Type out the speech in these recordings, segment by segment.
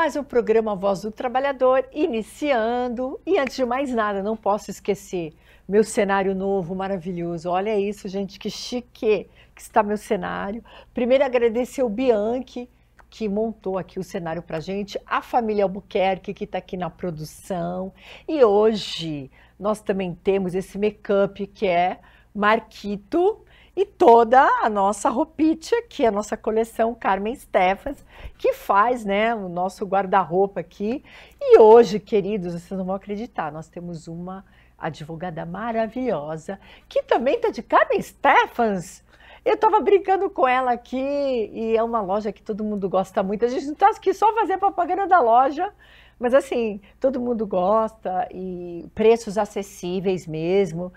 mais um programa Voz do Trabalhador iniciando. E antes de mais nada, não posso esquecer meu cenário novo, maravilhoso. Olha isso, gente, que chique que está meu cenário. Primeiro agradecer o Bianchi que montou aqui o cenário para gente, a família Albuquerque que está aqui na produção. E hoje nós também temos esse make-up que é Marquito e toda a nossa roupite, que a nossa coleção Carmen Stefans, que faz né, o nosso guarda-roupa aqui. E hoje, queridos, vocês não vão acreditar, nós temos uma advogada maravilhosa, que também está de Carmen Stefans. Eu estava brincando com ela aqui e é uma loja que todo mundo gosta muito. A gente não está aqui só fazer propaganda da loja, mas assim, todo mundo gosta e preços acessíveis mesmo.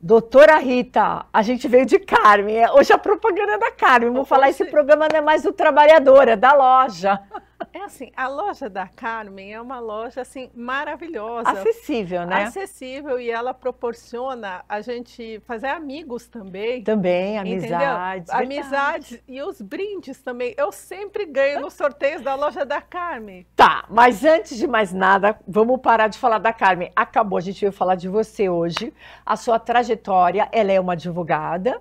Doutora Rita, a gente veio de Carmen. Hoje a propaganda é da Carmen. Vou então, falar, esse programa não é mais do trabalhador, é da loja. É assim, a loja da Carmen é uma loja assim maravilhosa. Acessível, né? Acessível e ela proporciona a gente fazer amigos também. Também, amizades. Amizades e os brindes também. Eu sempre ganho nos sorteios da loja da Carmen. Tá, mas antes de mais nada, vamos parar de falar da Carmen. Acabou, a gente veio falar de você hoje. A sua trajetória, ela é uma advogada.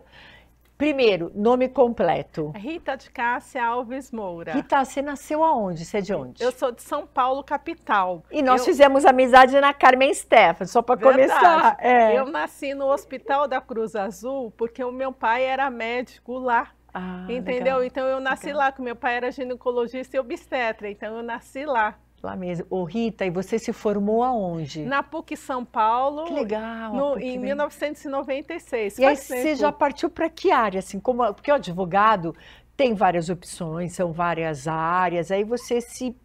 Primeiro, nome completo. Rita de Cássia Alves Moura. Rita, você nasceu aonde? Você é de onde? Eu sou de São Paulo, capital. E nós eu... fizemos amizade na Carmen Stefan, só para começar. É. Eu nasci no Hospital da Cruz Azul, porque o meu pai era médico lá. Ah, entendeu? Legal. Então eu nasci legal. lá, porque meu pai era ginecologista e obstetra, então eu nasci lá. Lá mesmo. Ô, Rita, e você se formou aonde? Na PUC São Paulo. Que legal. No, em 1996. E aí você já partiu para que área? Assim, como, porque o advogado tem várias opções, são várias áreas. Aí você se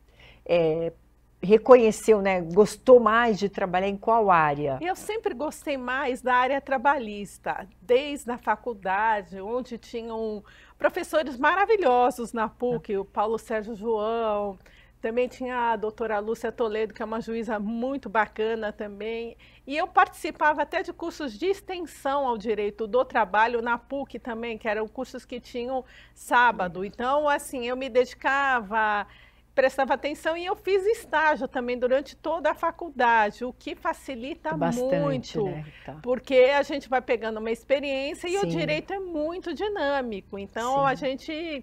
é, reconheceu, né? Gostou mais de trabalhar em qual área? Eu sempre gostei mais da área trabalhista, desde a faculdade, onde tinham professores maravilhosos na PUC, ah. o Paulo Sérgio João, também tinha a doutora Lúcia Toledo, que é uma juíza muito bacana também. E eu participava até de cursos de extensão ao direito do trabalho na PUC também, que eram cursos que tinham sábado. Uhum. Então, assim, eu me dedicava, prestava atenção e eu fiz estágio também durante toda a faculdade, o que facilita Bastante, muito, né, porque a gente vai pegando uma experiência e Sim. o direito é muito dinâmico. Então, Sim. a gente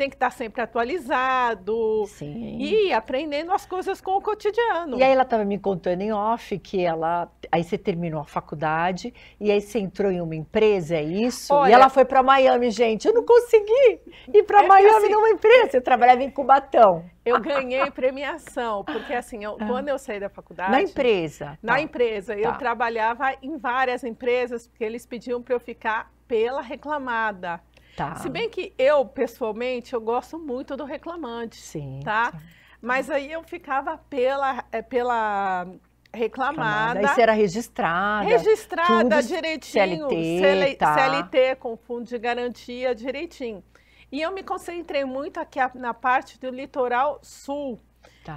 tem que estar sempre atualizado Sim. e aprendendo as coisas com o cotidiano. E aí ela estava me contando em off que ela, aí você terminou a faculdade e aí você entrou em uma empresa, é isso? Olha, e ela foi para Miami, gente. Eu não consegui ir para é Miami assim, numa empresa. Eu trabalhava em Cubatão. Eu ganhei premiação, porque assim, eu, ah. quando eu saí da faculdade. Na empresa. Na tá, empresa. Tá. Eu trabalhava em várias empresas, porque eles pediam para eu ficar pela reclamada. Tá. Se bem que eu, pessoalmente, eu gosto muito do reclamante. Sim. Tá? Sim. Mas aí eu ficava pela, é, pela reclamada. Isso era registrada. Registrada direitinho. CLT, CL, tá. CLT com fundo de garantia direitinho. E eu me concentrei muito aqui na parte do litoral sul,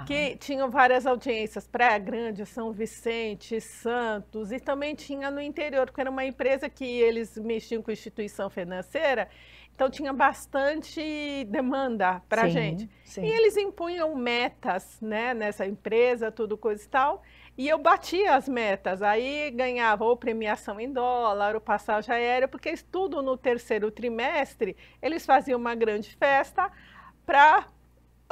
Tá. Que tinham várias audiências, Praia Grande, São Vicente, Santos, e também tinha no interior, porque era uma empresa que eles mexiam com instituição financeira, então tinha bastante demanda para gente. Sim. E eles impunham metas, né, nessa empresa, tudo coisa e tal. E eu batia as metas, aí ganhava ou premiação em dólar, ou passagem aérea, porque tudo no terceiro trimestre eles faziam uma grande festa para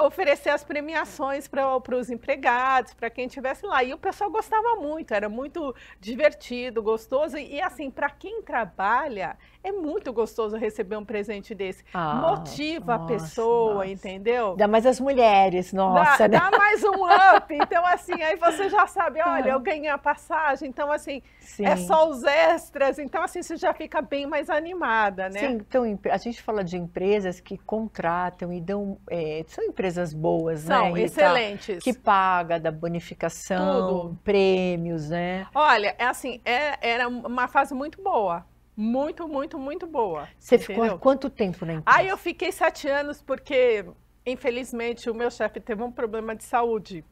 oferecer as premiações para os empregados, para quem estivesse lá. E o pessoal gostava muito, era muito divertido, gostoso. E, assim, para quem trabalha, é muito gostoso receber um presente desse. Ah, Motiva nossa, a pessoa, nossa. entendeu? Dá mais as mulheres, nossa. Dá, né? dá, mais um up. Então, assim, aí você já sabe, ah. olha, eu ganhei a passagem. Então, assim, é Sim. é só os extras. Então, assim, você já fica bem mais animada, né? Sim, então, a gente fala de empresas que contratam e dão... É, são empresas empresas boas, né, São né? excelentes. Que paga da bonificação, Tudo. prêmios, né? Olha, é assim, é, era uma fase muito boa. Muito, muito, muito boa. Você entendeu? ficou quanto tempo na empresa? Aí eu fiquei sete anos porque, infelizmente, o meu chefe teve um problema de saúde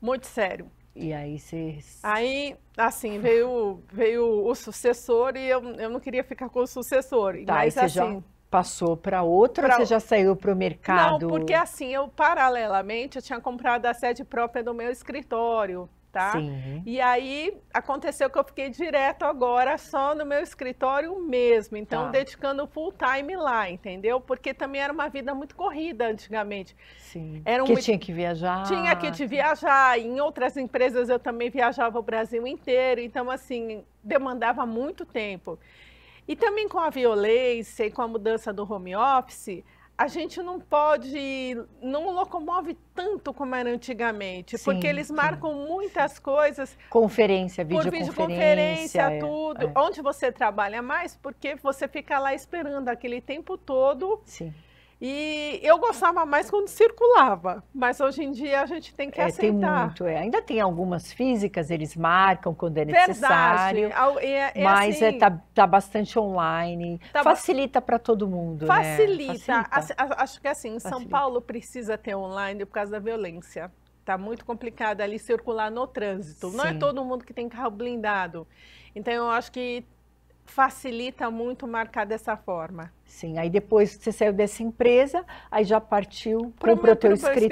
muito sério. E aí você. Aí, assim, veio, veio o sucessor e eu, eu não queria ficar com o sucessor. Tá, mas assim. Já Passou para outra pra... ou você já saiu para o mercado? Não, porque assim, eu paralelamente, eu tinha comprado a sede própria do meu escritório, tá? Sim. E aí aconteceu que eu fiquei direto agora só no meu escritório mesmo, então tá. dedicando full time lá, entendeu? Porque também era uma vida muito corrida antigamente. Sim. Era um... tinha que viajar. Tinha que te viajar, em outras empresas eu também viajava o Brasil inteiro, então assim, demandava muito tempo. E também com a violência e com a mudança do home office, a gente não pode, não locomove tanto como era antigamente, sim, porque eles marcam sim. muitas coisas. Conferência, videoconferência. Por videoconferência, é, tudo. É. Onde você trabalha mais, porque você fica lá esperando aquele tempo todo. Sim. E eu gostava mais quando circulava, mas hoje em dia a gente tem que é, aceitar. Tem muito, é. Ainda tem algumas físicas, eles marcam quando é Verdade. necessário. É, é mas é, assim, tá, tá, bastante online. Tá facilita ba... para todo mundo. Facilita. Né? facilita. Acho que é assim, facilita. São Paulo precisa ter online por causa da violência. Tá muito complicado ali circular no trânsito. Sim. Não é todo mundo que tem carro blindado. Então eu acho que facilita muito marcar dessa forma. Sim, aí depois você saiu dessa empresa, aí já partiu para o teu pro escritório,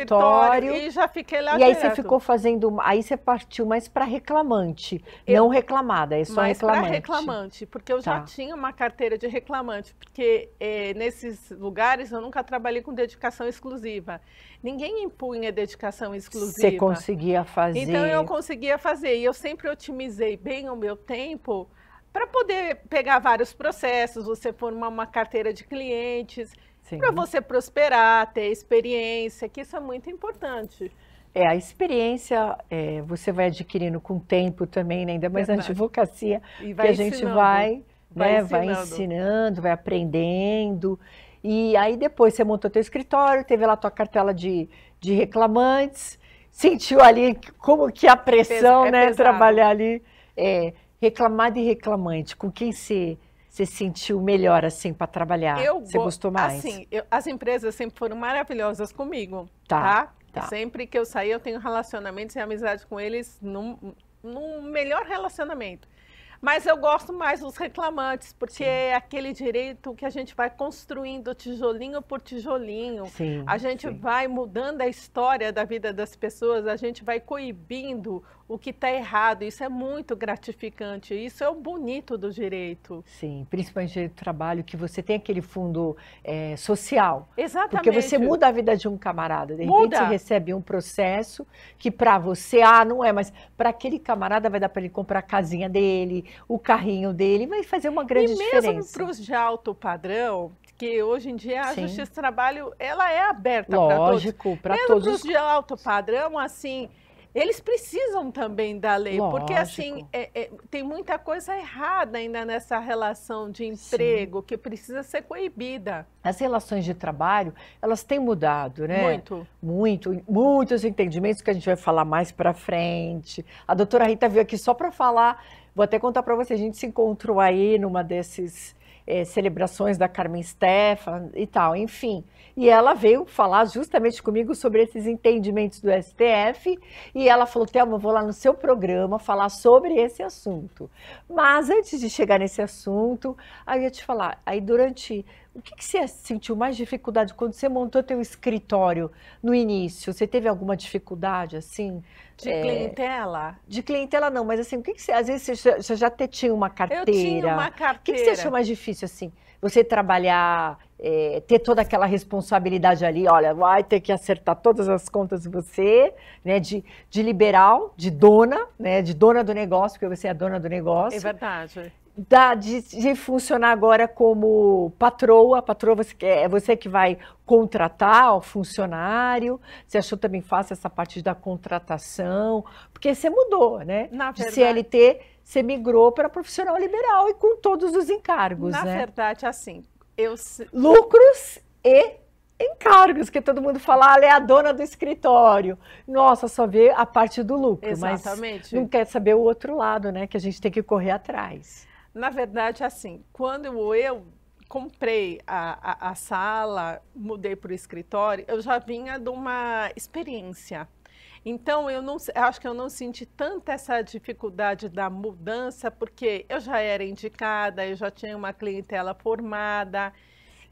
escritório, e já fiquei lá. E direto. aí você ficou fazendo, aí você partiu mais para reclamante, eu, não reclamada, é só mais reclamante. Para reclamante, porque eu tá. já tinha uma carteira de reclamante, porque é, nesses lugares eu nunca trabalhei com dedicação exclusiva. Ninguém impunha dedicação exclusiva. Você conseguia fazer. Então eu conseguia fazer e eu sempre otimizei bem o meu tempo para poder pegar vários processos, você formar uma carteira de clientes, para você prosperar, ter experiência, que isso é muito importante. É, a experiência é, você vai adquirindo com o tempo também, né? ainda mais Verdade. na advocacia, que a gente vai, vai, né? ensinando. vai ensinando, vai aprendendo. E aí depois você montou teu escritório, teve lá tua cartela de, de reclamantes, sentiu ali como que a pressão, é né? Trabalhar ali. É, reclamar de reclamante, com quem se sentiu melhor assim para trabalhar? Eu você gostou mais? Assim, eu, as empresas sempre foram maravilhosas comigo, tá? tá? tá. Sempre que eu saí, eu tenho relacionamentos e amizade com eles num, num melhor relacionamento. Mas eu gosto mais dos reclamantes, porque Sim. é aquele direito que a gente vai construindo tijolinho por tijolinho. Sim, a gente sim. vai mudando a história da vida das pessoas, a gente vai coibindo o que está errado. Isso é muito gratificante. Isso é o bonito do direito. Sim, principalmente direito do trabalho, que você tem aquele fundo é, social. Exatamente. Porque você muda a vida de um camarada. De muda. repente você recebe um processo que para você, ah, não é, mas para aquele camarada vai dar para ele comprar a casinha dele, o carrinho dele, vai fazer uma grande e diferença. E mesmo para os de alto padrão, que hoje em dia a Sim. justiça do trabalho ela é aberta para todos. Lógico, para todos. Mesmo os de alto padrão, assim eles precisam também da lei, Lógico. porque assim é, é, tem muita coisa errada ainda nessa relação de emprego Sim. que precisa ser coibida. As relações de trabalho elas têm mudado, né? Muito, muito, muitos entendimentos que a gente vai falar mais para frente. A doutora Rita veio aqui só para falar. Vou até contar para você, a gente se encontrou aí numa desses é, celebrações da Carmen Stefan e tal, enfim. E ela veio falar justamente comigo sobre esses entendimentos do STF e ela falou: Thelma, vou lá no seu programa falar sobre esse assunto. Mas antes de chegar nesse assunto, aí eu ia te falar, aí durante o que, que você sentiu mais dificuldade quando você montou teu escritório no início? Você teve alguma dificuldade assim? De é... clientela? De clientela não, mas assim, o que, que você. Às vezes você já, você já tinha uma carteira. Eu tinha uma carteira. O que, que você achou mais difícil assim? Você trabalhar, é, ter toda aquela responsabilidade ali, olha, vai ter que acertar todas as contas de você, né? De, de liberal, de dona, né? De dona do negócio, porque você é a dona do negócio. É verdade da, de, de, funcionar agora como patroa, patroa você, é você que vai contratar o funcionário, você achou também fácil essa parte da contratação, porque você mudou, né? Na de CLT, você migrou para profissional liberal e com todos os encargos, na né? Na verdade, assim, eu... Lucros e encargos, que todo mundo fala, ah, ela é a dona do escritório. Nossa, só vê a parte do lucro, Exatamente. mas não quer saber o outro lado, né? Que a gente tem que correr atrás. Na verdade, assim, quando eu comprei a, a, a sala, mudei para o escritório, eu já vinha de uma experiência. Então, eu não eu acho que eu não senti tanta essa dificuldade da mudança, porque eu já era indicada, eu já tinha uma clientela formada.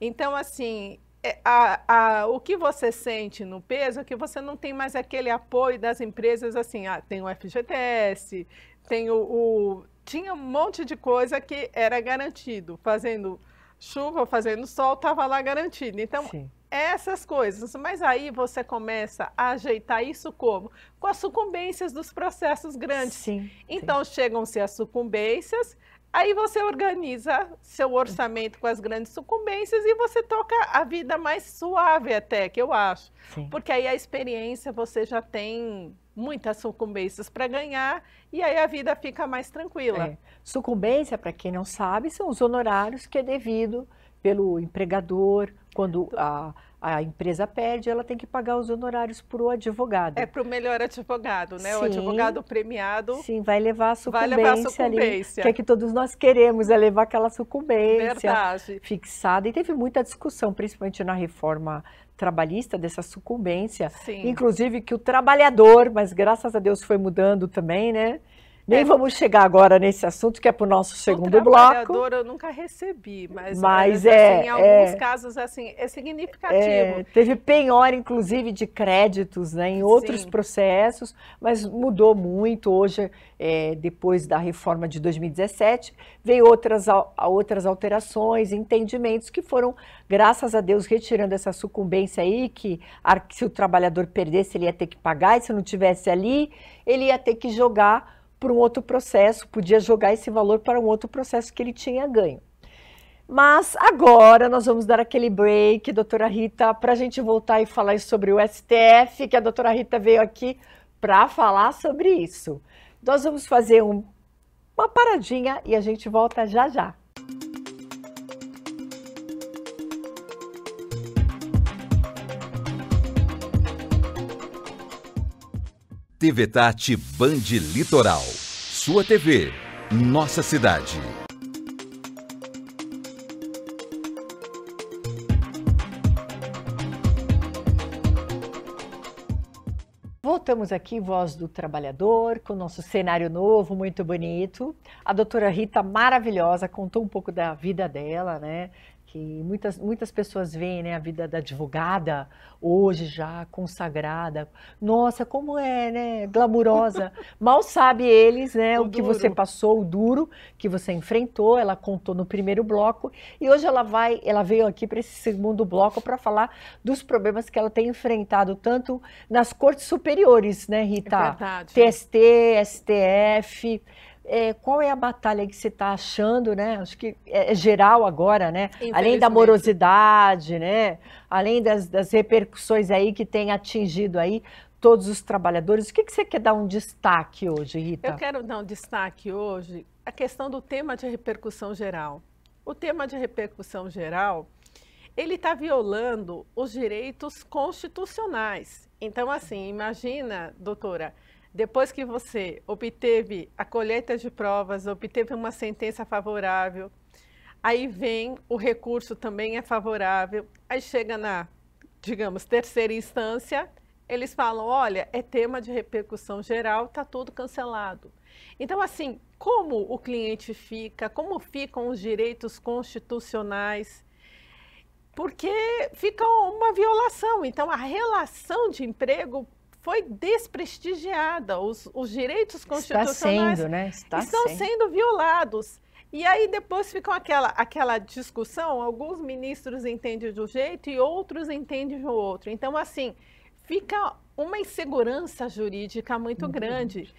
Então, assim, é, a, a, o que você sente no peso é que você não tem mais aquele apoio das empresas, assim, ah, tem o FGTS, tem o, o tinha um monte de coisa que era garantido, fazendo chuva, fazendo sol, estava lá garantido. Então, Sim. essas coisas. Mas aí você começa a ajeitar isso como? Com as sucumbências dos processos grandes. Sim. Então, chegam-se as sucumbências, Aí você organiza seu orçamento com as grandes sucumbências e você toca a vida mais suave até, que eu acho. Sim. Porque aí a experiência você já tem muitas sucumbências para ganhar e aí a vida fica mais tranquila. É. Sucumbência, para quem não sabe, são os honorários que é devido pelo empregador quando a a empresa perde, ela tem que pagar os honorários para o advogado. É para o melhor advogado, né? Sim, o advogado premiado. Sim, vai levar a sucumbência, vai levar a sucumbência. Ali, que é que todos nós queremos, é levar aquela sucumbência Verdade. fixada. E teve muita discussão, principalmente na reforma trabalhista, dessa sucumbência. Sim. Inclusive que o trabalhador, mas graças a Deus foi mudando também, né? Nem é. vamos chegar agora nesse assunto, que é para o nosso segundo o bloco. eu nunca recebi, mas, é, mas assim, é, assim, em alguns é, casos assim, é, é significativo. teve penhora, inclusive, de créditos né, em outros Sim. processos, mas mudou muito. Hoje, é, depois da reforma de 2017, veio outras, outras alterações, entendimentos que foram, graças a Deus, retirando essa sucumbência aí, que se o trabalhador perdesse, ele ia ter que pagar, e se não tivesse ali, ele ia ter que jogar para um outro processo, podia jogar esse valor para um outro processo que ele tinha ganho. Mas agora nós vamos dar aquele break, doutora Rita, para a gente voltar e falar sobre o STF, que a doutora Rita veio aqui para falar sobre isso. Nós vamos fazer um, uma paradinha e a gente volta já já. TVTAT Band Litoral. Sua TV, nossa cidade. Voltamos aqui, Voz do Trabalhador, com o nosso cenário novo, muito bonito. A doutora Rita, maravilhosa, contou um pouco da vida dela, né? que muitas, muitas pessoas veem né, a vida da advogada hoje já consagrada. Nossa, como é, né? Glamurosa. Mal sabe eles né, o, o que você passou, o duro que você enfrentou. Ela contou no primeiro bloco e hoje ela vai, ela veio aqui para esse segundo bloco para falar dos problemas que ela tem enfrentado tanto nas cortes superiores, né, Rita? É verdade. TST, STF é, qual é a batalha que você está achando, né? Acho que é, é geral agora, né? Além da morosidade, né? Além das, das, repercussões aí que tem atingido aí todos os trabalhadores. O que, que você quer dar um destaque hoje, Rita? Eu quero dar um destaque hoje a questão do tema de repercussão geral. O tema de repercussão geral, ele está violando os direitos constitucionais. Então, assim, imagina, doutora, depois que você obteve a colheita de provas, obteve uma sentença favorável, aí vem o recurso também é favorável, aí chega na, digamos, terceira instância, eles falam, olha, é tema de repercussão geral, está tudo cancelado. Então, assim, como o cliente fica, como ficam os direitos constitucionais, porque fica uma violação. Então, a relação de emprego foi desprestigiada, os, os direitos constitucionais sendo, né? estão sendo. sendo violados. E aí depois ficou aquela, aquela discussão, alguns ministros entendem de um jeito e outros entendem de outro. Então, assim, fica uma insegurança jurídica muito uhum. grande.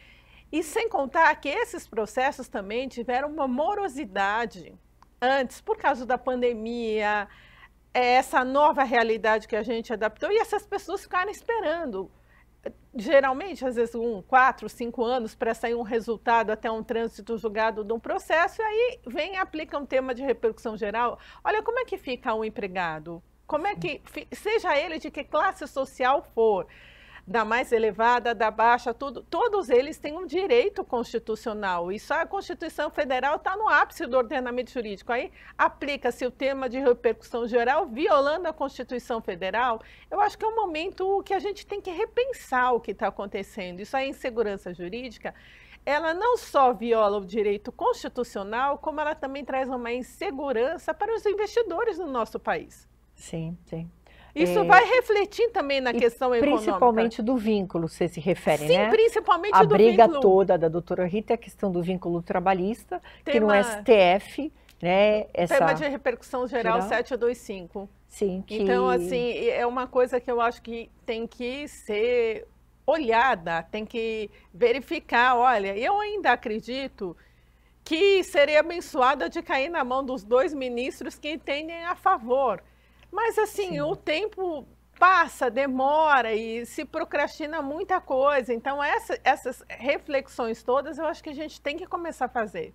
E sem contar que esses processos também tiveram uma morosidade antes, por causa da pandemia, é essa nova realidade que a gente adaptou, e essas pessoas ficaram esperando geralmente, às vezes, um, quatro, cinco anos para sair um resultado até um trânsito julgado de um processo, e aí vem e aplica um tema de repercussão geral. Olha como é que fica um empregado. Como é que, seja ele de que classe social for, da mais elevada, da baixa, tudo, todos eles têm um direito constitucional. E só a Constituição Federal está no ápice do ordenamento jurídico. Aí aplica-se o tema de repercussão geral, violando a Constituição Federal. Eu acho que é um momento que a gente tem que repensar o que está acontecendo. Isso aí, insegurança jurídica ela não só viola o direito constitucional, como ela também traz uma insegurança para os investidores no nosso país. Sim, sim. Isso é, vai refletir também na questão econômica. Principalmente do vínculo, você se refere, Sim, né? Sim, principalmente a do vínculo. A briga toda da doutora Rita é a questão do vínculo trabalhista, Tema... que no STF, né? Essa... Tema de repercussão geral, geral? 725. Sim. Que... Então, assim, é uma coisa que eu acho que tem que ser olhada, tem que verificar. Olha, eu ainda acredito que seria abençoada de cair na mão dos dois ministros que entendem a favor. Mas assim, Sim. o tempo passa, demora e se procrastina muita coisa. Então, essa, essas reflexões todas eu acho que a gente tem que começar a fazer.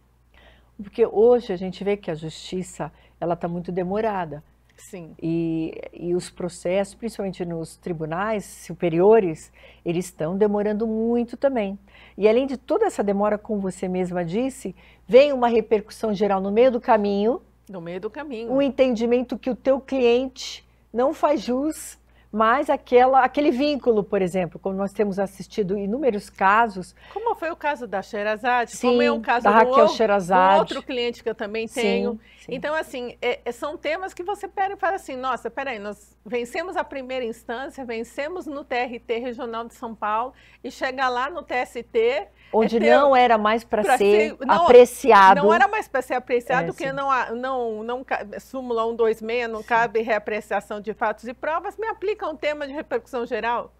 Porque hoje a gente vê que a justiça ela está muito demorada. Sim. E, e os processos, principalmente nos tribunais superiores, eles estão demorando muito também. E além de toda essa demora, como você mesma disse, vem uma repercussão geral no meio do caminho no meio do caminho. Um entendimento que o teu cliente não faz jus, mas aquela, aquele vínculo, por exemplo, como nós temos assistido inúmeros casos. Como foi o caso da Sherazade? Sim, como é o caso da Raquel do, Sherazade. do outro cliente que eu também tenho. Sim, sim. Então, assim, é, é, são temas que você pega e fala assim, nossa, peraí, nós vencemos a primeira instância, vencemos no TRT Regional de São Paulo e chega lá no TST Onde é ter... não era mais para ser, ser não, apreciado. Não era mais para ser apreciado, é, porque não, não, não, súmula 126 não sim. cabe reapreciação de fatos e provas, me aplica um tema de repercussão geral.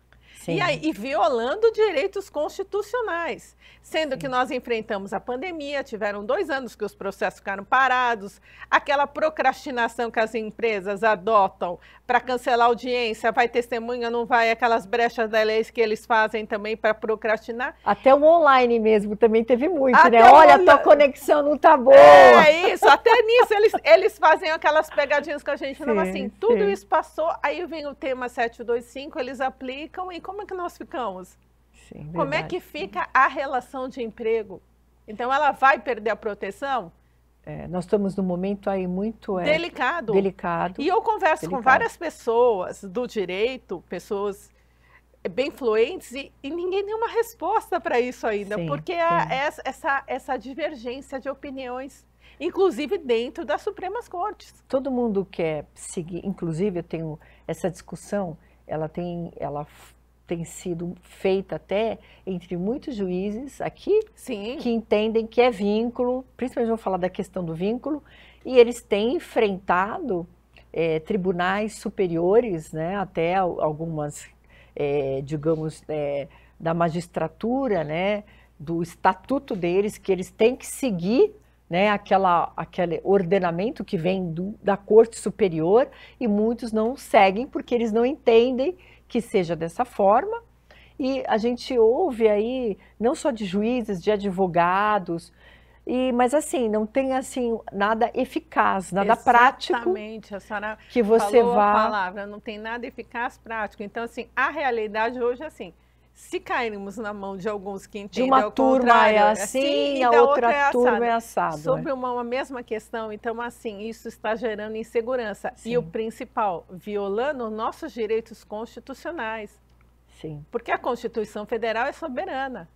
E, aí, e, violando direitos constitucionais. Sendo Sim. que nós enfrentamos a pandemia, tiveram dois anos que os processos ficaram parados, aquela procrastinação que as empresas adotam para cancelar audiência, vai testemunha, não vai, aquelas brechas da lei que eles fazem também para procrastinar. Até o online mesmo também teve muito, né? até né? Olha, a tua conexão não tá boa. É isso, até nisso eles, eles fazem aquelas pegadinhas com a gente. Sim, não, assim, sim. tudo isso passou, aí vem o tema 725, eles aplicam e como é que nós ficamos? Sim, como é que fica a relação de emprego? Então, ela vai perder a proteção? É, nós estamos num momento aí muito é, delicado. delicado. E eu converso delicado. com várias pessoas do direito, pessoas bem fluentes, e, e ninguém tem uma resposta para isso ainda, sim, porque a, essa, essa divergência de opiniões inclusive dentro das Supremas Cortes. Todo mundo quer seguir, inclusive eu tenho essa discussão, ela tem, ela tem sido feita até entre muitos juízes aqui, Sim. que entendem que é vínculo, principalmente vou falar da questão do vínculo, e eles têm enfrentado é, tribunais superiores, né, até algumas, é, digamos, é, da magistratura, né, do estatuto deles, que eles têm que seguir né, aquela, aquele ordenamento que vem do, da corte superior e muitos não seguem porque eles não entendem que seja dessa forma. E a gente ouve aí, não só de juízes, de advogados, e, mas assim, não tem assim nada eficaz, nada Exatamente. prático. Exatamente, a senhora que você falou vá... a palavra, não tem nada eficaz prático. Então, assim, a realidade hoje é assim, se cairmos na mão de alguns que entendem de uma turma é, é assim, assim a outra, outra é turma é assada. Sobre uma, uma, mesma questão, então assim, isso está gerando insegurança. Sim. E o principal, violando nossos direitos constitucionais. Sim. Porque a Constituição Federal é soberana.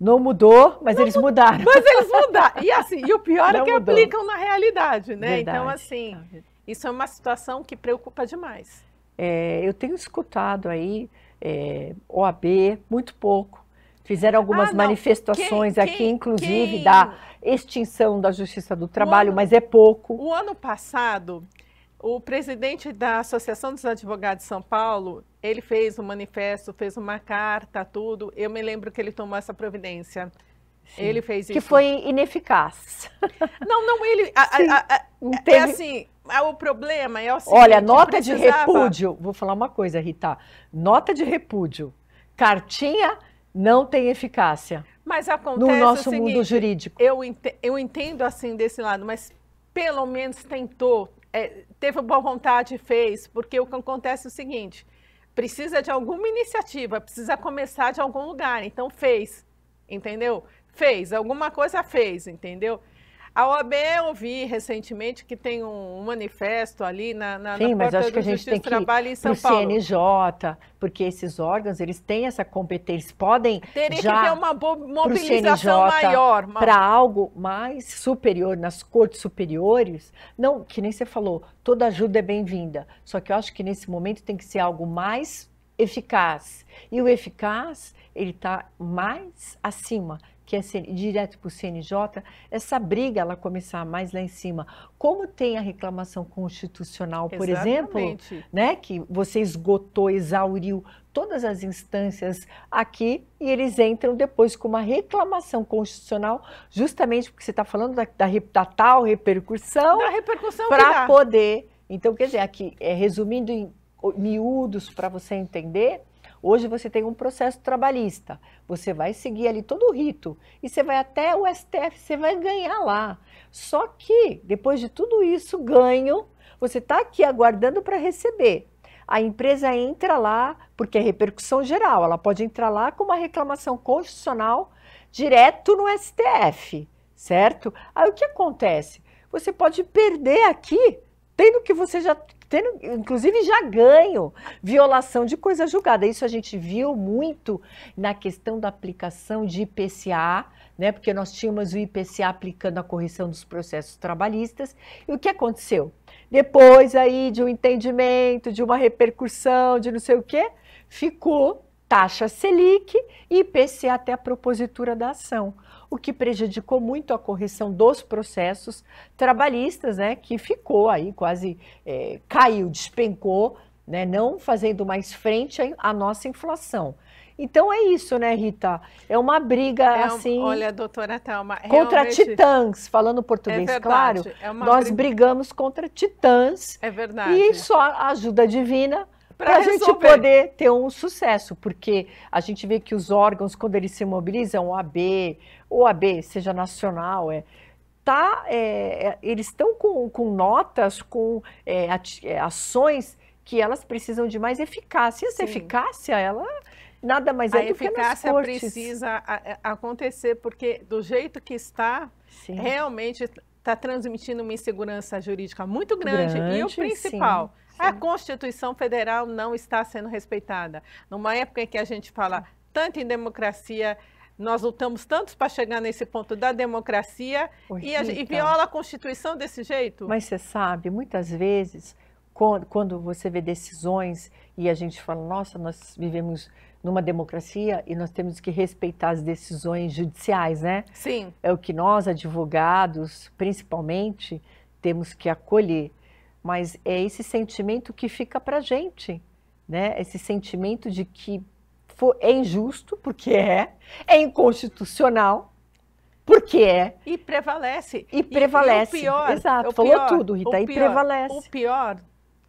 Não mudou, mas Não eles mudou, mudaram. Mas eles mudaram. E assim, e o pior é Não é que mudou. aplicam na realidade, né? Então, Verdade. Então assim, isso é uma situação que preocupa demais. É, eu tenho escutado aí é, OAB, muito pouco. Fizeram algumas ah, manifestações quem, aqui, quem, inclusive quem... da extinção da Justiça do Trabalho, ano, mas é pouco. O ano passado, o presidente da Associação dos Advogados de São Paulo, ele fez um manifesto, fez uma carta, tudo. Eu me lembro que ele tomou essa providência. Sim. Ele fez isso. Que foi ineficaz. Não, não, ele. A, a, a, é assim, ah, o problema é o seguinte, Olha, nota precisava... de repúdio, vou falar uma coisa, Rita. Nota de repúdio, cartinha não tem eficácia. Mas acontece no nosso seguinte, mundo jurídico. Eu, eu entendo assim desse lado, mas pelo menos tentou, é, teve boa vontade, fez, porque o que acontece é o seguinte: precisa de alguma iniciativa, precisa começar de algum lugar, então fez, entendeu? Fez, alguma coisa fez, entendeu? A OAB eu ouvi recentemente que tem um manifesto ali na, na, Sim, na mas acho que a gente tem que Trabalho em São Paulo. CNJ, porque esses órgãos, eles têm essa competência, eles podem Teria já que ter uma mobilização maior. Para algo mais superior, nas cortes superiores, não, que nem você falou, toda ajuda é bem-vinda, só que eu acho que nesse momento tem que ser algo mais eficaz. E o eficaz, ele está mais acima que é direto para o CNJ, essa briga ela começar mais lá em cima. Como tem a reclamação constitucional, por Exatamente. exemplo, né, que você esgotou, exauriu todas as instâncias aqui e eles entram depois com uma reclamação constitucional, justamente porque você está falando da, da, da, tal repercussão, repercussão para poder. Então, quer dizer, aqui, é, resumindo em miúdos para você entender, Hoje você tem um processo trabalhista, você vai seguir ali todo o rito e você vai até o STF, você vai ganhar lá. Só que depois de tudo isso ganho, você está aqui aguardando para receber. A empresa entra lá, porque é repercussão geral, ela pode entrar lá com uma reclamação constitucional direto no STF, certo? Aí o que acontece? Você pode perder aqui, tendo que você já tendo, inclusive, já ganho violação de coisa julgada. Isso a gente viu muito na questão da aplicação de IPCA, né? Porque nós tínhamos o IPCA aplicando a correção dos processos trabalhistas. E o que aconteceu? Depois aí de um entendimento, de uma repercussão, de não sei o quê, ficou taxa Selic e IPCA até a propositura da ação o que prejudicou muito a correção dos processos trabalhistas, né, que ficou aí quase é, caiu, despencou, né, não fazendo mais frente à nossa inflação. Então é isso, né, Rita? É uma briga é, assim. Olha, doutora Thelma. Contra titãs, falando português, é verdade, claro. É nós briga... brigamos contra titãs. É verdade. E só a ajuda divina para a gente poder ter um sucesso, porque a gente vê que os órgãos, quando eles se mobilizam, o AB, o AB, seja nacional, é, tá, é, é eles estão com, com notas, com é, é, ações que elas precisam de mais eficácia. E essa Sim. eficácia, ela nada mais é a do que A eficácia é, precisa acontecer, porque do jeito que está, Sim. realmente está transmitindo uma insegurança jurídica muito grande. grande e o principal... Sim a Constituição Federal não está sendo respeitada. Numa época em que a gente fala tanto em democracia, nós lutamos tantos para chegar nesse ponto da democracia e, a, e, então. viola a Constituição desse jeito. Mas você sabe, muitas vezes, quando, quando, você vê decisões e a gente fala, nossa, nós vivemos numa democracia e nós temos que respeitar as decisões judiciais, né? Sim. É o que nós, advogados, principalmente, temos que acolher mas é esse sentimento que fica para gente, né? Esse sentimento de que é injusto, porque é, é inconstitucional, porque é. E prevalece. E prevalece. E, e pior, Exato, falou pior, tudo, Rita, e prevalece. O pior,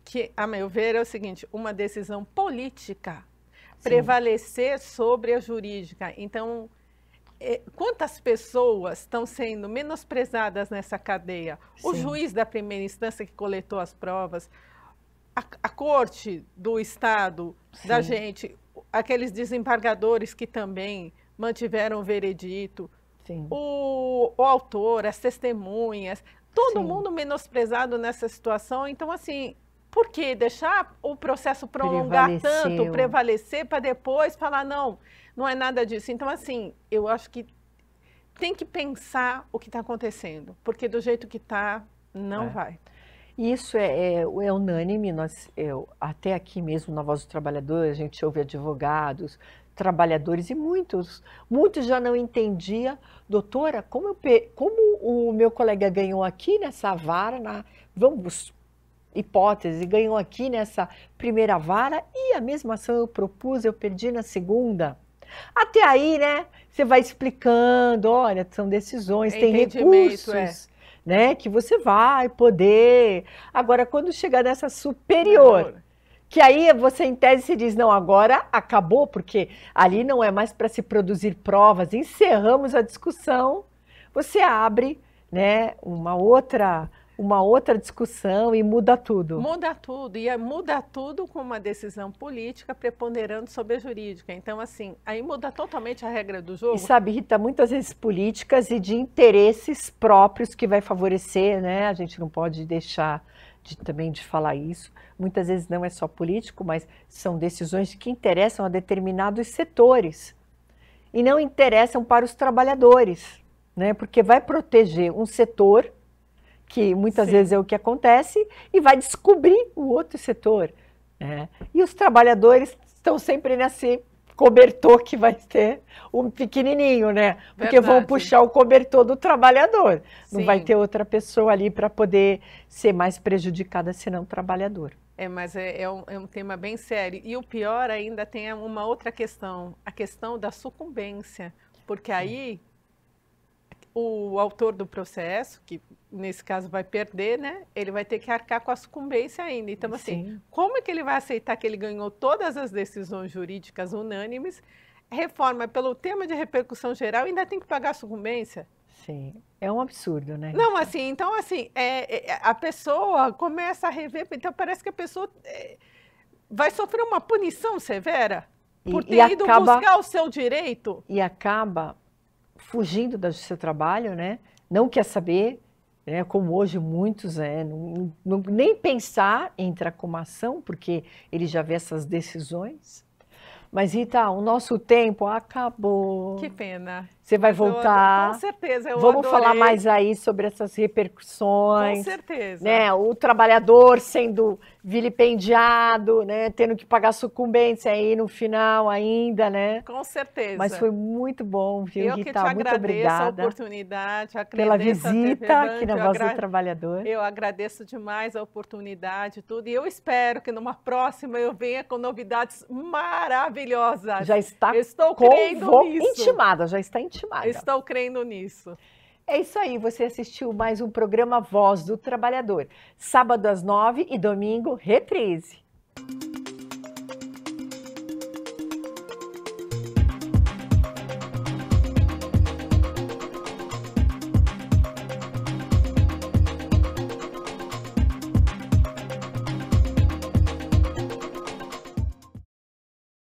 que a meu ver, é o seguinte, uma decisão política Sim. prevalecer sobre a jurídica. Então, é, quantas pessoas estão sendo menosprezadas nessa cadeia? Sim. O juiz da primeira instância que coletou as provas, a, a corte do Estado, Sim. da gente, aqueles desembargadores que também mantiveram o veredito, o, o, autor, as testemunhas, todo Sim. mundo menosprezado nessa situação. Então, assim, porque deixar o processo prolongar Prevaleceu. tanto, prevalecer, para depois falar, não, não é nada disso. Então, assim, eu acho que tem que pensar o que está acontecendo, porque do jeito que está, não é. vai. Isso é, é, é unânime, nós, eu, até aqui mesmo na Voz do Trabalhador, a gente ouve advogados, trabalhadores e muitos, muitos já não entendia, doutora, como, eu, como o meu colega ganhou aqui nessa vara, na, vamos hipótese, ganhou aqui nessa primeira vara e a mesma ação eu propus, eu perdi na segunda. Até aí, né? Você vai explicando, olha, são decisões, tem recursos, é. né? Que você vai poder. Agora, quando chegar nessa superior, que aí você em tese se diz, não, agora acabou, porque ali não é mais para se produzir provas, encerramos a discussão, você abre né, uma outra uma outra discussão e muda tudo. Muda tudo, e é, muda tudo com uma decisão política preponderando sobre a jurídica. Então, assim, aí muda totalmente a regra do jogo. E sabe, Rita, muitas vezes políticas e de interesses próprios que vai favorecer, né? A gente não pode deixar de, também de falar isso. Muitas vezes não é só político, mas são decisões que interessam a determinados setores e não interessam para os trabalhadores, né? Porque vai proteger um setor que muitas Sim. vezes é o que acontece, e vai descobrir o outro setor. Né? E os trabalhadores estão sempre nesse cobertor que vai ter um pequenininho, né? Porque Verdade. vão puxar o cobertor do trabalhador. Sim. Não vai ter outra pessoa ali para poder ser mais prejudicada senão o trabalhador. É, mas é, é, um, é, um, tema bem sério. E o pior ainda tem uma outra questão, a questão da sucumbência. Porque aí o autor do processo, que nesse caso vai perder, né? Ele vai ter que arcar com a sucumbência ainda. Então, assim, Sim. como é que ele vai aceitar que ele ganhou todas as decisões jurídicas unânimes? Reforma pelo tema de repercussão geral ainda tem que pagar a sucumbência? Sim, é um absurdo, né? Não, assim, então, assim, é, é, é a pessoa começa a rever, então parece que a pessoa é, vai sofrer uma punição severa por e, ter e ido acaba, buscar o seu direito. E acaba fugindo do seu trabalho, né? Não quer saber, né? Como hoje muitos, né? Não, não, nem pensar em tracomação, porque ele já vê essas decisões. Mas Rita, o nosso tempo acabou. Que pena. Você vai então, voltar. Eu, com certeza, eu Vamos adorei. falar mais aí sobre essas repercussões. Com certeza. Né? O trabalhador sendo vilipendiado, né? Tendo que pagar sucumbência aí no final ainda, né? Com certeza. Mas foi muito bom, viu, eu Rita? Que te muito obrigada. a oportunidade, pela visita Band, aqui na Voz agra... do Trabalhador. Eu agradeço demais a oportunidade, tudo. E eu espero que numa próxima eu venha com novidades maravilhosas. Já está eu estou convo... intimada, já está intimada Gente Estou crendo nisso. É isso aí, você assistiu mais um programa Voz do Trabalhador. Sábado às nove e domingo, reprise.